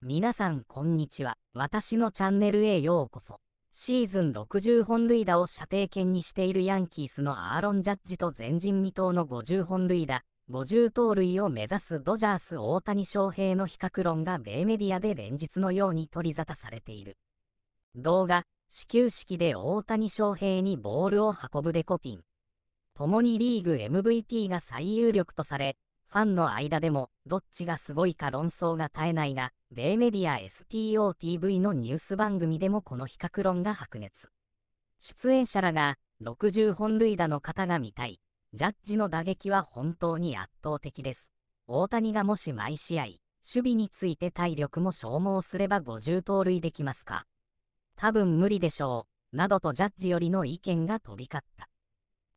皆さんこんにちは。私のチャンネルへようこそ。シーズン60本塁打を射程圏にしているヤンキースのアーロン・ジャッジと前人未到の50本塁打、50盗塁を目指すドジャース大谷翔平の比較論が米メディアで連日のように取り沙汰されている。動画、始球式で大谷翔平にボールを運ぶデコピン。共にリーグ MVP が最有力とされ、ファンの間でも、どっちがすごいか論争が絶えないが、米メディア SPOTV のニュース番組でもこの比較論が白熱。出演者らが、60本塁打の方が見たい。ジャッジの打撃は本当に圧倒的です。大谷がもし毎試合、守備について体力も消耗すれば50盗塁できますか多分無理でしょう、などとジャッジよりの意見が飛び交った。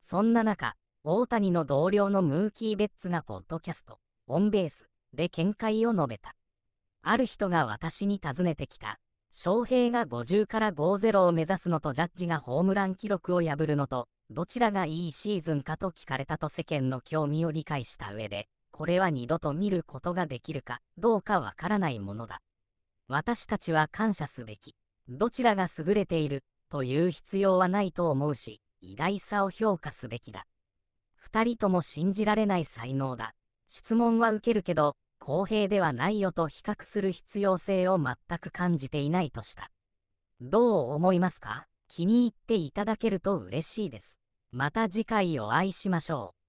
そんな中、大谷の同僚のムーキー・ベッツがポッドキャスト、オンベースで見解を述べた。ある人が私に尋ねてきた。翔平が50から50を目指すのとジャッジがホームラン記録を破るのと、どちらがいいシーズンかと聞かれたと世間の興味を理解した上で、これは二度と見ることができるかどうかわからないものだ。私たちは感謝すべき。どちらが優れているという必要はないと思うし、偉大さを評価すべきだ。二人とも信じられない才能だ。質問は受けるけど、公平ではないよと比較する必要性を全く感じていないとした。どう思いますか気に入っていただけると嬉しいです。また次回お会いしましょう。